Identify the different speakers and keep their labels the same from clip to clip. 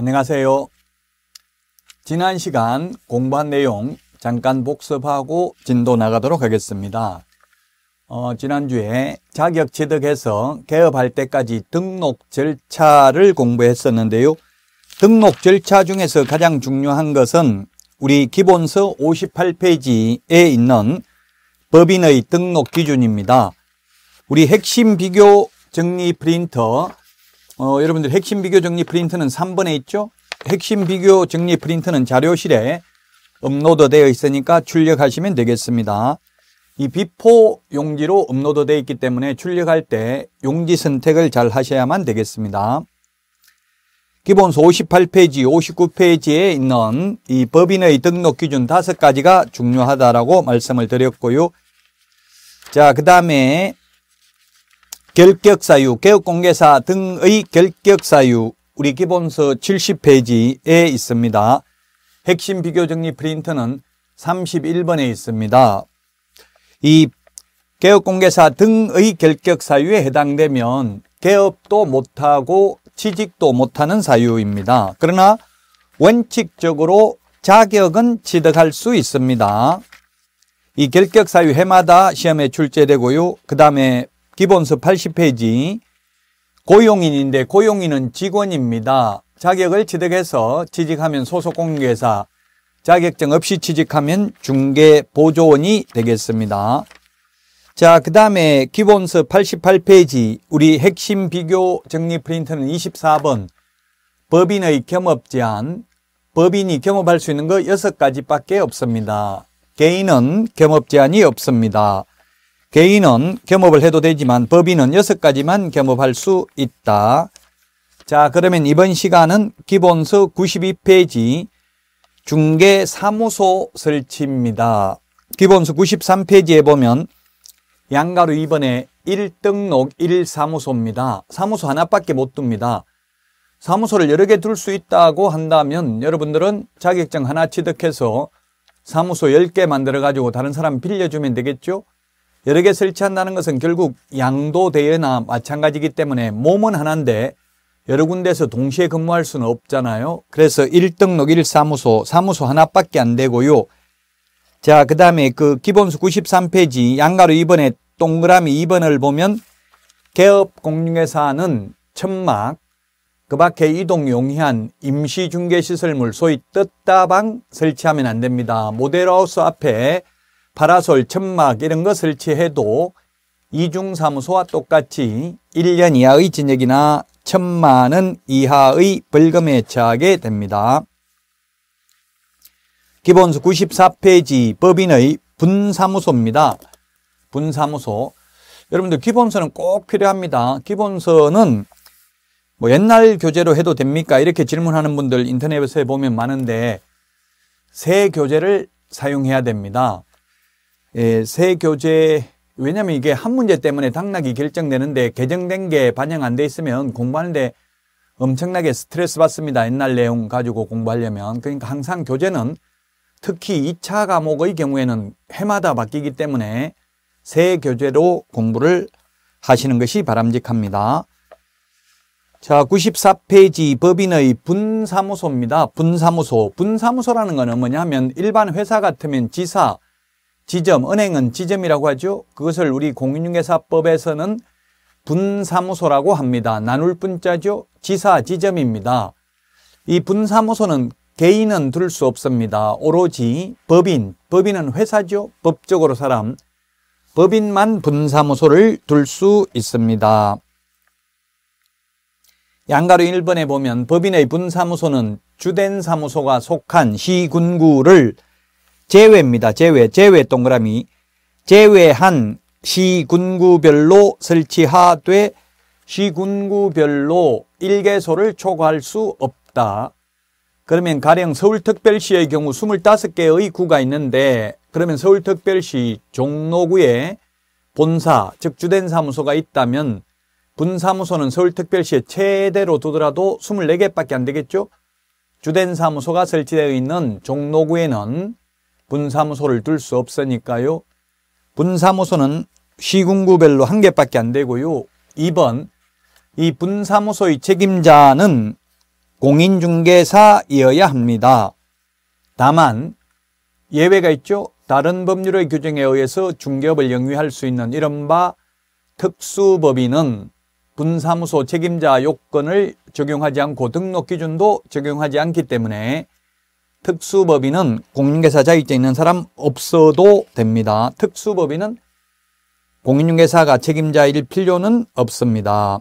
Speaker 1: 안녕하세요. 지난 시간 공부한 내용 잠깐 복습하고 진도 나가도록 하겠습니다. 어, 지난주에 자격 취득해서 개업할 때까지 등록 절차를 공부했었는데요. 등록 절차 중에서 가장 중요한 것은 우리 기본서 58페이지에 있는 법인의 등록 기준입니다. 우리 핵심 비교 정리 프린터 어, 여러분들 핵심 비교 정리 프린트는 3번에 있죠? 핵심 비교 정리 프린트는 자료실에 업로드 되어 있으니까 출력하시면 되겠습니다. 이 비포 용지로 업로드 되어 있기 때문에 출력할 때 용지 선택을 잘 하셔야만 되겠습니다. 기본서 58페이지, 59페이지에 있는 이 법인의 등록 기준 5가지가 중요하다라고 말씀을 드렸고요. 자, 그 다음에 결격사유, 개업공개사 등의 결격사유 우리 기본서 70페이지에 있습니다. 핵심 비교정리 프린트는 31번에 있습니다. 이 개업공개사 등의 결격사유에 해당되면 개업도 못하고 취직도 못하는 사유입니다. 그러나 원칙적으로 자격은 취득할 수 있습니다. 이 결격사유 해마다 시험에 출제되고요. 그 다음에 기본서 80페이지 고용인인데 고용인은 직원입니다. 자격을 취득해서 취직하면 소속 공개사 자격증 없이 취직하면 중개보조원이 되겠습니다. 자, 그 다음에 기본서 88페이지 우리 핵심 비교 정리 프린트는 24번 법인의 겸업 제한 법인이 겸업할수 있는 거 6가지밖에 없습니다. 개인은 겸업 제한이 없습니다. 개인은 겸업을 해도 되지만 법인은 6가지만 겸업할 수 있다. 자 그러면 이번 시간은 기본서 92페이지 중개사무소 설치입니다. 기본서 93페이지에 보면 양가로 2번에 1등록 1사무소입니다. 사무소 하나밖에 못 둡니다. 사무소를 여러 개 둘 수 있다고 한다면 여러분들은 자격증 하나 취득해서 사무소 10개 만들어가지고 다른 사람 빌려주면 되겠죠? 여러 개 설치한다는 것은 결국 양도대여나 마찬가지이기 때문에 몸은 하나인데 여러 군데서 동시에 근무할 수는 없잖아요. 그래서 1등록 1사무소, 사무소 하나밖에 안 되고요. 자, 그 다음에 그 기본수 93페이지 양가로 2번에 동그라미 2번을 보면 개업 공유회사는 천막, 그 밖에 이동 용이한 임시중개시설물 소위 뜻다방 설치하면 안 됩니다. 모델하우스 앞에 파라솔, 천막 이런 거 설치해도 이중사무소와 똑같이 1년 이하의 징역이나 천만 원 이하의 벌금에 처하게 됩니다. 기본서 94페이지 법인의 분사무소입니다. 분사무소. 여러분들 기본서는 꼭 필요합니다. 기본서는 뭐 옛날 교재로 해도 됩니까? 이렇게 질문하는 분들 인터넷에 서 보면 많은데 새 교재를 사용해야 됩니다. 예, 새 교재 왜냐하면 이게 한 문제 때문에 당락이 결정되는데 개정된 게 반영 안 돼 있으면 공부하는데 엄청나게 스트레스 받습니다. 옛날 내용 가지고 공부하려면 그러니까 항상 교재는 특히 2차 과목의 경우에는 해마다 바뀌기 때문에 새 교재로 공부를 하시는 것이 바람직합니다. 자, 94페이지 법인의 분사무소입니다. 분사무소. 분사무소라는 것은 뭐냐면 일반 회사 같으면 지사, 지점, 은행은 지점이라고 하죠. 그것을 우리 공인중개사법에서는 분사무소라고 합니다. 나눌 분자죠. 지사, 지점입니다. 이 분사무소는 개인은 둘 수 없습니다. 오로지 법인, 법인은 회사죠. 법적으로 사람, 법인만 분사무소를 둘 수 있습니다. 양가로 1번에 보면 법인의 분사무소는 주된 사무소가 속한 시군구를 제외입니다. 제외, 제외 동그라미. 제외한 시군구별로 설치하되 시군구별로 일개소를 초과할 수 없다. 그러면 가령 서울특별시의 경우 25개의 구가 있는데 그러면 서울특별시 종로구에 본사, 즉 주된 사무소가 있다면 분사무소는 서울특별시에 최대로 두더라도 24개밖에 안 되겠죠? 주된 사무소가 설치되어 있는 종로구에는 분사무소를 둘 수 없으니까요. 분사무소는 시군구별로 한 개밖에 안 되고요. 2번 이 분사무소의 책임자는 공인중개사이어야 합니다. 다만 예외가 있죠. 다른 법률의 규정에 의해서 중개업을 영위할 수 있는 이른바 특수법인은 분사무소 책임자 요건을 적용하지 않고 등록 기준도 적용하지 않기 때문에 특수법인은 공인중개사 자 입장에 있는 사람 없어도 됩니다. 특수법인은 공인중개사가 책임자일 필요는 없습니다.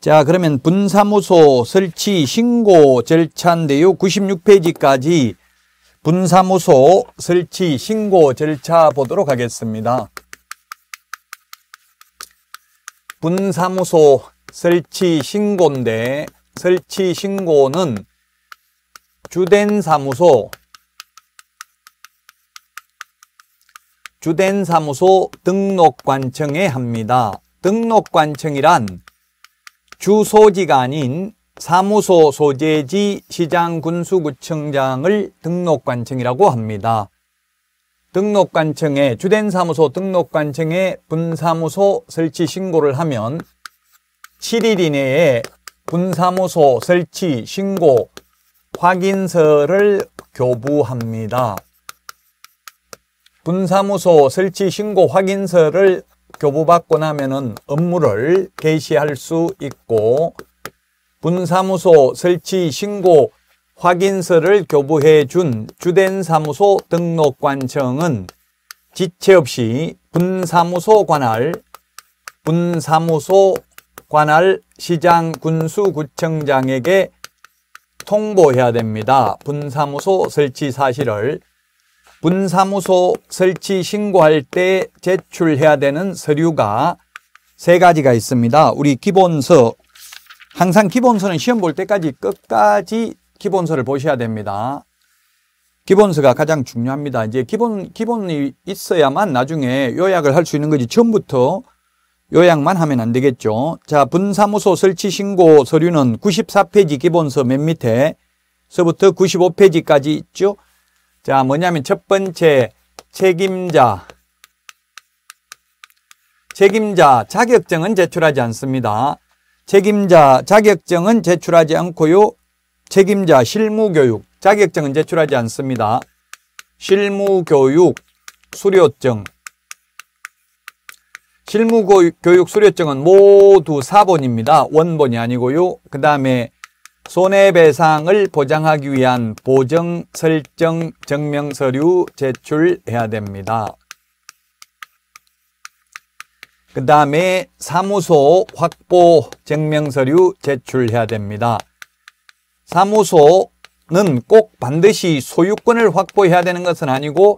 Speaker 1: 자 그러면 분사무소 설치 신고 절차인데요. 96페이지까지 분사무소 설치 신고 절차 보도록 하겠습니다. 분사무소 설치 신고인데 설치 신고는 주된 사무소 주된 사무소 등록관청에 합니다. 등록관청이란 주소지가 아닌 사무소 소재지 시장군수구청장을 등록관청이라고 합니다. 등록관청에 주된 사무소 등록관청에 분사무소 설치 신고를 하면 7일 이내에 군사무소 설치 신고 확인서를 교부합니다. 군사무소 설치 신고 확인서를 교부받고 나면은 업무를 개시할 수 있고 군사무소 설치 신고 확인서를 교부해 준 주된 사무소 등록관청은 지체 없이 분사무소 관할, 분사무소 관할 시장 군수구청장에게 통보해야 됩니다. 분사무소 설치 사실을 분사무소 설치 신고할 때 제출해야 되는 서류가 세 가지가 있습니다. 우리 기본서 항상 기본서는 시험 볼 때까지 끝까지 기본서를 보셔야 됩니다. 기본서가 가장 중요합니다. 이제 기본 기본이 있어야만 나중에 요약을 할 수 있는 거지 처음부터 요약만 하면 안 되겠죠. 자, 분사무소 설치 신고 서류는 94페이지 기본서 맨 밑에 서부터 95페이지까지 있죠. 자, 뭐냐면 첫 번째 책임자 책임자 자격증은 제출하지 않습니다. 책임자 자격증은 제출하지 않고요. 책임자 실무교육 자격증은 제출하지 않습니다. 실무교육 수료증 실무교육 수료증은 모두 4번입니다. 원본이 아니고요. 그 다음에 손해배상을 보장하기 위한 보증, 설정, 증명서류 제출해야 됩니다. 그 다음에 사무소 확보 증명서류 제출해야 됩니다. 사무소는 꼭 반드시 소유권을 확보해야 되는 것은 아니고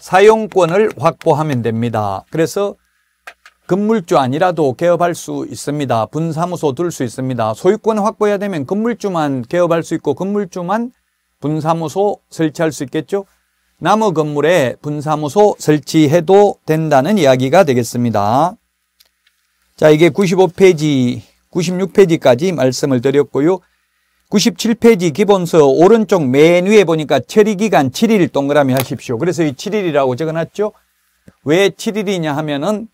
Speaker 1: 사용권을 확보하면 됩니다. 그래서 건물주 아니라도 개업할 수 있습니다. 분사무소 둘 수 있습니다. 소유권 확보해야 되면 건물주만 개업할 수 있고 건물주만 분사무소 설치할 수 있겠죠. 나무 건물에 분사무소 설치해도 된다는 이야기가 되겠습니다. 자, 이게 95페이지, 96페이지까지 말씀을 드렸고요. 97페이지 기본서 오른쪽 맨 위에 보니까 처리기간 7일 동그라미 하십시오. 그래서 이 7일이라고 적어놨죠. 왜 7일이냐 하면은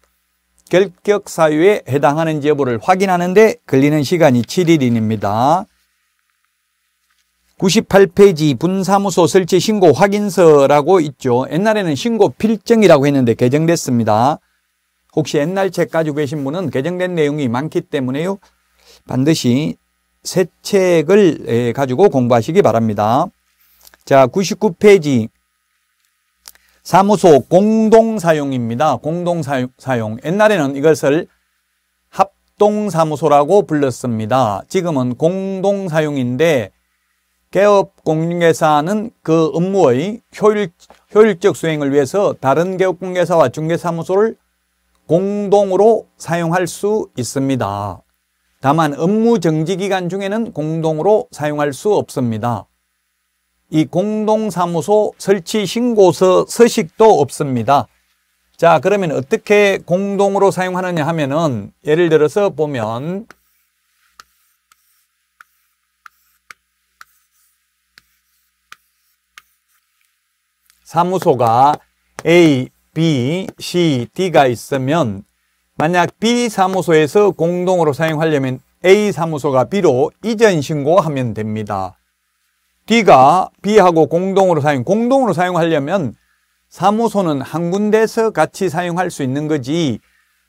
Speaker 1: 결격 사유에 해당하는지 여부를 확인하는데 걸리는 시간이 7일입니다. 98페이지 분사무소 설치 신고 확인서라고 있죠. 옛날에는 신고 필증이라고 했는데 개정됐습니다. 혹시 옛날 책 가지고 계신 분은 개정된 내용이 많기 때문에요. 반드시 새 책을 예, 가지고 공부하시기 바랍니다. 자, 99페이지 사무소 공동사용입니다. 공동사용. 옛날에는 이것을 합동사무소라고 불렀습니다. 지금은 공동사용인데 개업공인계사는 그 업무의 효율, 효율적 수행을 위해서 다른 개업공개사와 중개사무소를 공동으로 사용할 수 있습니다. 다만 업무 정지 기간 중에는 공동으로 사용할 수 없습니다. 이 공동사무소 설치 신고서 서식도 없습니다. 자 그러면 어떻게 공동으로 사용하느냐 하면은 예를 들어서 보면 사무소가 A, B, C, D가 있으면 만약 B 사무소에서 공동으로 사용하려면 A 사무소가 B로 이전 신고하면 됩니다. D가 B하고 공동으로 사용, 공동으로 사용하려면 사무소는 한 군데서 같이 사용할 수 있는 거지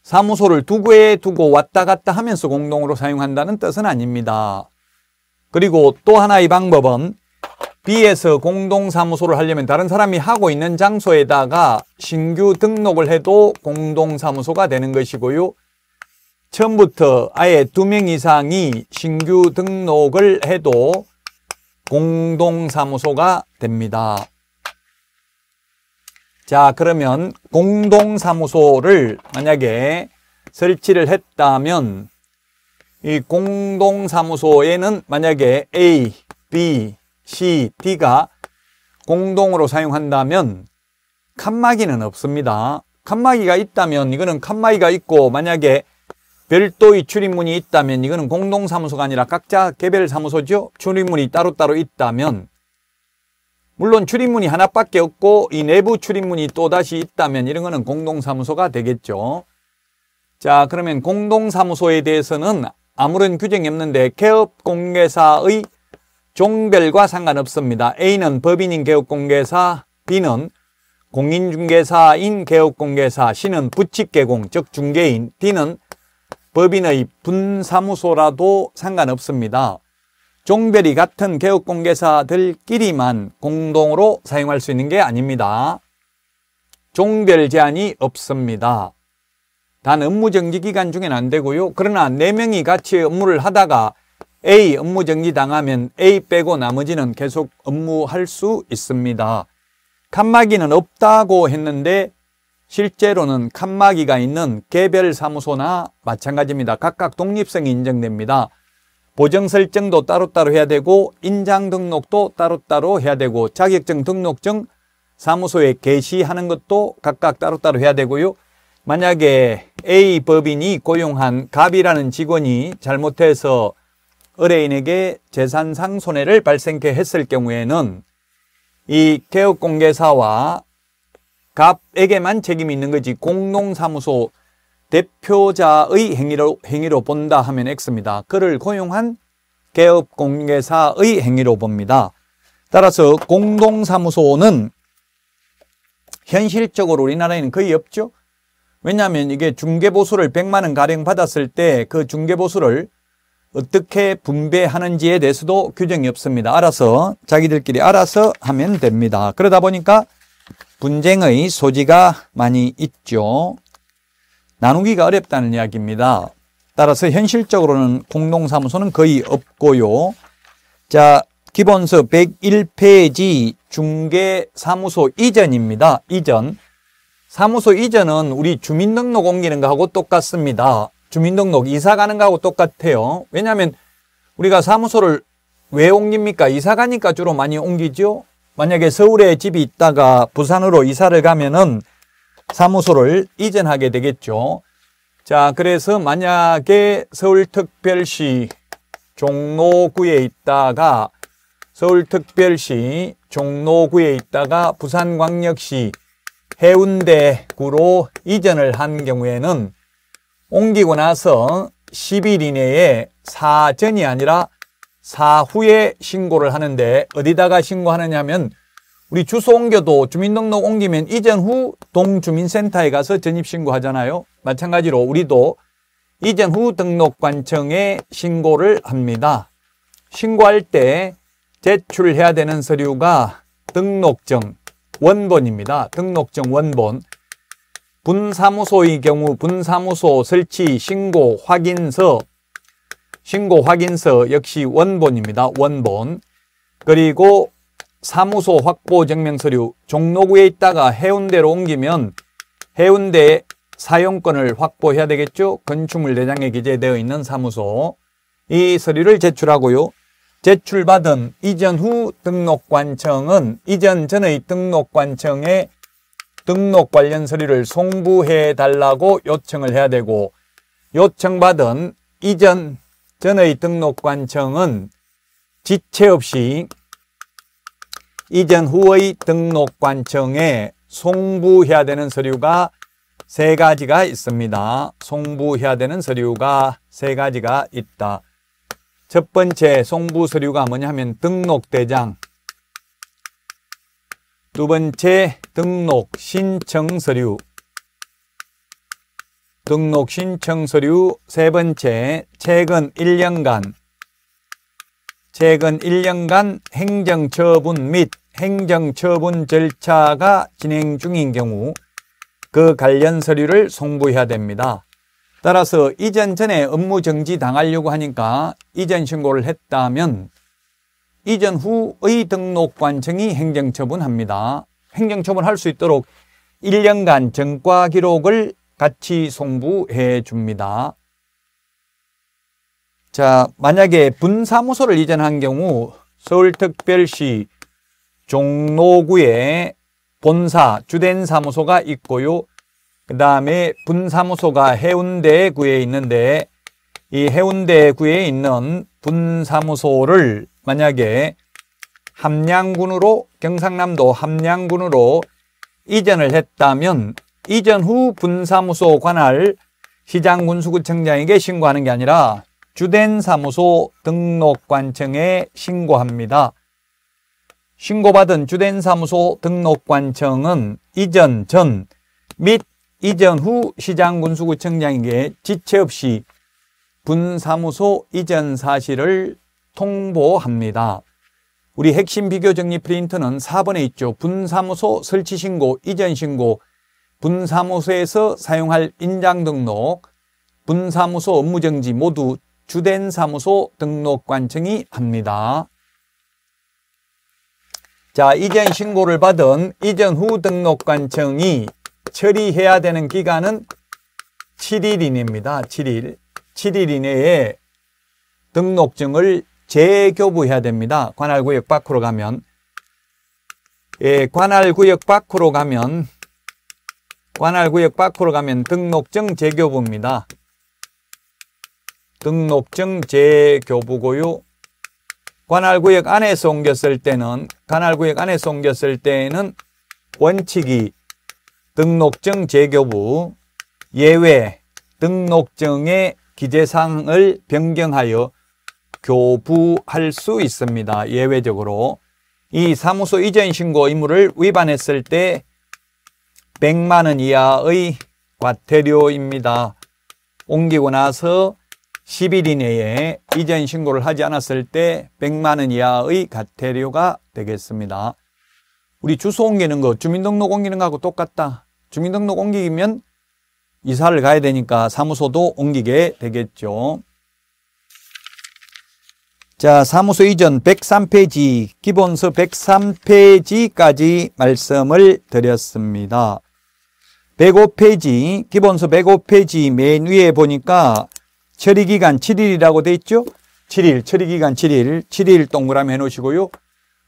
Speaker 1: 사무소를 두 개에 두고 왔다 갔다 하면서 공동으로 사용한다는 뜻은 아닙니다. 그리고 또 하나의 방법은 B에서 공동사무소를 하려면 다른 사람이 하고 있는 장소에다가 신규 등록을 해도 공동사무소가 되는 것이고요. 처음부터 아예 두 명 이상이 신규 등록을 해도 공동사무소가 됩니다. 자, 그러면 공동사무소를 만약에 설치를 했다면 이 공동사무소에는 만약에 A, B, C, D가 공동으로 사용한다면 칸막이는 없습니다. 칸막이가 있다면 이거는 칸막이가 있고 만약에 별도의 출입문이 있다면 이거는 공동사무소가 아니라 각자 개별 사무소죠. 출입문이 따로따로 있다면 물론 출입문이 하나밖에 없고 이 내부 출입문이 또다시 있다면 이런 거는 공동사무소가 되겠죠. 자 그러면 공동사무소에 대해서는 아무런 규정이 없는데 개업공개사의 종별과 상관없습니다. A는 법인인 개업공개사, B는 공인중개사인 개업공개사, C는 부칙개공, 즉 중개인, D는 법인의 분사무소라도 상관없습니다. 종별이 같은 개업공개사들끼리만 공동으로 사용할 수 있는 게 아닙니다. 종별 제한이 없습니다. 단 업무정지 기간 중에는 안 되고요. 그러나 4명이 같이 업무를 하다가 A 업무정지 당하면 A 빼고 나머지는 계속 업무할 수 있습니다. 칸막이는 없다고 했는데 실제로는 칸막이가 있는 개별 사무소나 마찬가지입니다. 각각 독립성이 인정됩니다. 보정 설정도 따로따로 해야 되고 인장 등록도 따로따로 해야 되고 자격증 등록증 사무소에 게시하는 것도 각각 따로따로 해야 되고요. 만약에 A 법인이 고용한 갑이라는 직원이 잘못해서 의뢰인에게 재산상 손해를 발생케 했을 경우에는 이 개업공개사와 갑에게만 책임이 있는 거지 공동사무소 대표자의 행위로, 행위로 본다 하면 X입니다. 그를 고용한 개업공개사의 행위로 봅니다. 따라서 공동사무소는 현실적으로 우리나라에는 거의 없죠. 왜냐하면 이게 중개보수를 100만 원가량 받았을 때 그 중개보수를 어떻게 분배하는지에 대해서도 규정이 없습니다. 알아서 자기들끼리 알아서 하면 됩니다. 그러다 보니까 분쟁의 소지가 많이 있죠. 나누기가 어렵다는 이야기입니다. 따라서 현실적으로는 공동사무소는 거의 없고요. 자, 기본서 101페이지 중개사무소 이전입니다. 이전. 사무소 이전은 우리 주민등록 옮기는 거하고 똑같습니다. 주민등록 이사 가는 거하고 똑같아요. 왜냐하면 우리가 사무소를 왜 옮깁니까? 이사 가니까 주로 많이 옮기죠. 만약에 서울에 집이 있다가 부산으로 이사를 가면은 사무소를 이전하게 되겠죠. 자, 그래서 만약에 서울특별시 종로구에 있다가 서울특별시 종로구에 있다가 부산광역시 해운대구로 이전을 한 경우에는 옮기고 나서 10일 이내에 사전이 아니라 사후에 신고를 하는데 어디다가 신고하느냐면 우리 주소 옮겨도 주민등록 옮기면 이전 후 동주민센터에 가서 전입신고하잖아요. 마찬가지로 우리도 이전 후 등록관청에 신고를 합니다. 신고할 때 제출해야 되는 서류가 등록증 원본입니다. 등록증 원본. 분사무소의 경우 분사무소 설치 신고 확인서 신고 확인서 역시 원본입니다. 원본. 그리고 사무소 확보 증명서류 종로구에 있다가 해운대로 옮기면 해운대 사용권을 확보해야 되겠죠. 건축물 내장에 기재되어 있는 사무소. 이 서류를 제출하고요. 제출받은 이전 후 등록관청은 이전 전의 등록관청에 등록 관련 서류를 송부해 달라고 요청을 해야 되고 요청받은 이전 전의 등록관청은 지체 없이 이전 후의 등록관청에 송부해야 되는 서류가 세 가지가 있습니다. 송부해야 되는 서류가 세 가지가 있다. 첫 번째 송부 서류가 뭐냐면 등록대장 두 번째 등록 신청 서류 등록 신청 서류 세 번째 최근 1년간 최근 1년간 행정처분 및 행정처분 절차가 진행 중인 경우 그 관련 서류를 송부해야 됩니다. 따라서 이전 전에 업무 정지 당하려고 하니까 이전 신고를 했다면 이전 후의 등록 관청이 행정처분합니다. 행정처분할 수 있도록 1년간 정과 기록을 같이 송부해 줍니다. 자, 만약에 분사무소를 이전한 경우 서울특별시 종로구에 본사, 주된 사무소가 있고요. 그 다음에 분사무소가 해운대구에 있는데 이 해운대구에 있는 분사무소를 만약에 함양군으로 경상남도 함양군으로 이전을 했다면 이전 후 분사무소 관할 시장군수구청장에게 신고하는 게 아니라 주된 사무소 등록관청에 신고합니다. 신고받은 주된 사무소 등록관청은 이전 전 및 이전 후 시장군수구청장에게 지체 없이 분사무소 이전 사실을 통보합니다. 우리 핵심 비교 정리 프린트는 4번에 있죠. 분사무소 설치 신고, 이전 신고, 분사무소에서 사용할 인장등록, 분사무소 업무정지 모두 주된 사무소 등록관청이 합니다. 자, 이전 신고를 받은 이전 후 등록관청이 처리해야 되는 기간은 7일 이내입니다. 7일. 7일 이내에 등록증을 재교부해야 됩니다. 관할구역 밖으로 가면. 예, 관할구역 밖으로 가면 관할구역 밖으로 가면 등록증 재교부입니다. 등록증 재교부고요. 관할구역 안에서 옮겼을 때는 관할구역 안에서 옮겼을 때는 원칙이 등록증 재교부 예외 등록증의 기재사항을 변경하여 교부할 수 있습니다. 예외적으로 이 사무소 이전 신고 의무를 위반했을 때 100만 원 이하의 과태료입니다. 옮기고 나서 10일 이내에 이전 신고를 하지 않았을 때 100만 원 이하의 과태료가 되겠습니다. 우리 주소 옮기는 거 주민등록 옮기는 거하고 똑같다. 주민등록 옮기면 이사를 가야 되니까 사무소도 옮기게 되겠죠. 자, 사무소 이전 103페이지, 기본서 103페이지까지 말씀을 드렸습니다. 105페이지 기본서 105페이지 맨 위에 보니까 처리기간 7일이라고 돼 있죠? 7일 처리기간 7일 7일 동그라미 해놓으시고요.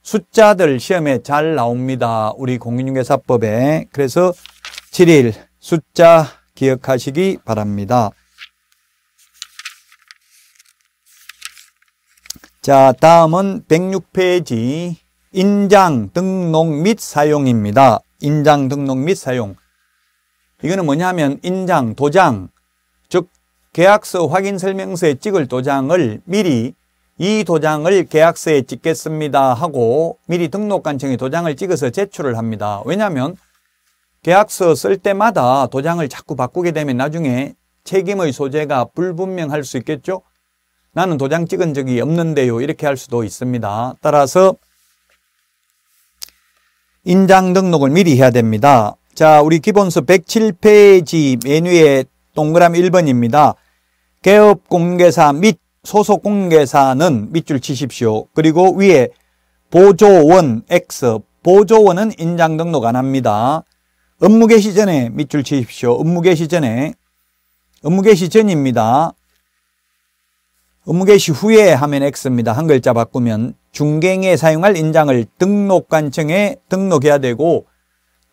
Speaker 1: 숫자들 시험에 잘 나옵니다. 우리 공인중개사법에 그래서 7일 숫자 기억하시기 바랍니다. 자 다음은 106페이지 인장 등록 및 사용입니다. 인장 등록 및 사용 이거는 뭐냐면 인장, 도장, 즉 계약서 확인 설명서에 찍을 도장을 미리 이 도장을 계약서에 찍겠습니다 하고 미리 등록관청에 도장을 찍어서 제출을 합니다. 왜냐하면 계약서 쓸 때마다 도장을 자꾸 바꾸게 되면 나중에 책임의 소재가 불분명할 수 있겠죠? 나는 도장 찍은 적이 없는데요. 이렇게 할 수도 있습니다. 따라서 인장 등록을 미리 해야 됩니다. 자, 우리 기본서 107페이지 메뉴의 동그라미 1번입니다. 개업 공개사 및 소속 공개사는 밑줄 치십시오. 그리고 위에 보조원 X, 보조원은 인장 등록 안 합니다. 업무 개시 전에 밑줄 치십시오. 업무 개시 전에. 업무 개시 전입니다. 업무 개시 후에 하면 X입니다. 한 글자 바꾸면 중갱에 사용할 인장을 등록관청에 등록해야 되고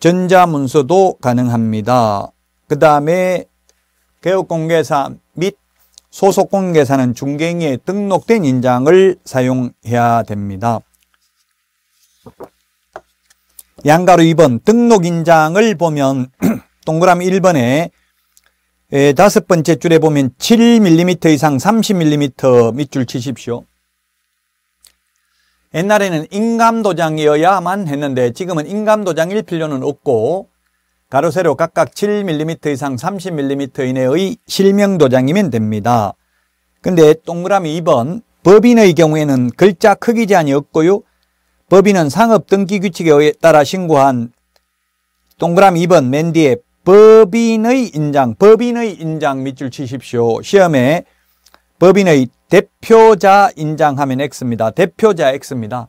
Speaker 1: 전자문서도 가능합니다. 그 다음에 개업공개사 및 소속공개사는 중개인에 등록된 인장을 사용해야 됩니다. 양가로 2번 등록인장을 보면 동그라미 1번에 다섯 번째 줄에 보면 7mm 이상 30mm 밑줄 치십시오. 옛날에는 인감도장이어야만 했는데 지금은 인감도장일 필요는 없고 가로 세로 각각 7mm 이상 30mm 이내의 실명도장이면 됩니다. 근데 동그라미 2번 법인의 경우에는 글자 크기 제한이 없고요. 법인은 상업 등기 규칙에 따라 신고한 동그라미 2번 맨 뒤에 법인의 인장, 법인의 인장 밑줄 치십시오. 시험에 법인의 대표자 인장하면 X입니다. 대표자 X입니다.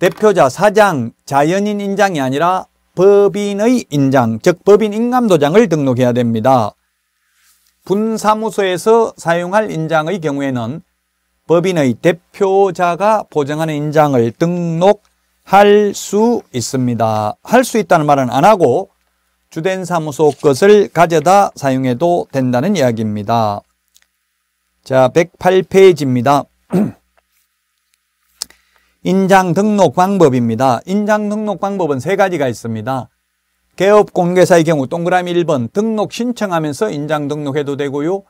Speaker 1: 대표자 사장 자연인 인장이 아니라 법인의 인장, 즉 법인 인감도장을 등록해야 됩니다. 분사무소에서 사용할 인장의 경우에는 법인의 대표자가 보증하는 인장을 등록할 수 있습니다. 할 수 있다는 말은 안 하고 주된 사무소 것을 가져다 사용해도 된다는 이야기입니다. 자, 108페이지입니다. 인장 등록 방법입니다. 인장 등록 방법은 세 가지가 있습니다. 개업 공개사의 경우 동그라미 1번 등록 신청하면서 인장 등록해도 되고요.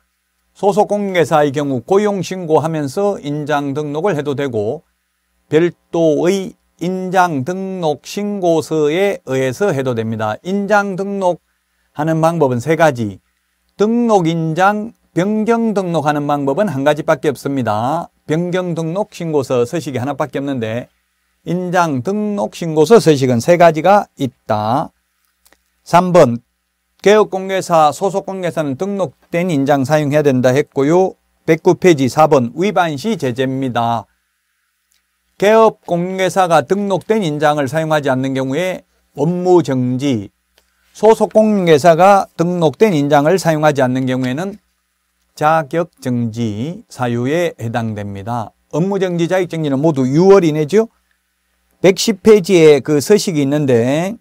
Speaker 1: 소속 공개사의 경우 고용 신고하면서 인장 등록을 해도 되고 별도의 인장 등록 신고서에 의해서 해도 됩니다. 인장 등록하는 방법은 세 가지. 등록 인장, 변경 등록하는 방법은 한 가지밖에 없습니다. 변경 등록 신고서 서식이 하나밖에 없는데 인장 등록 신고서 서식은 세 가지가 있다. 3번 개업공개사 소속공개사는 등록된 인장 사용해야 된다 했고요. 109페이지 4번 위반 시 제재입니다. 개업공개사가 등록된 인장을 사용하지 않는 경우에 업무정지 소속공개사가 등록된 인장을 사용하지 않는 경우에는 자격 정지 사유에 해당됩니다. 업무 정지 자격 정지는 모두 6월 이내죠. 110페이지에 그 서식이 있는데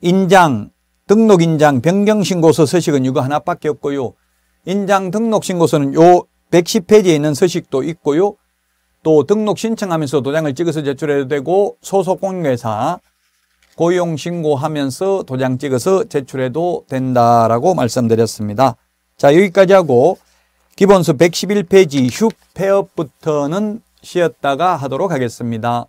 Speaker 1: 인장, 등록 인장, 변경 신고서 서식은 이거 하나밖에 없고요. 인장 등록 신고서는 요 110페이지에 있는 서식도 있고요. 또 등록 신청하면서 도장을 찍어서 제출해도 되고 소속 공인회사 고용 신고하면서 도장 찍어서 제출해도 된다라고 말씀드렸습니다. 자 여기까지 하고 기본서 111페이지 휴 폐업부터는 쉬었다가 하도록 하겠습니다.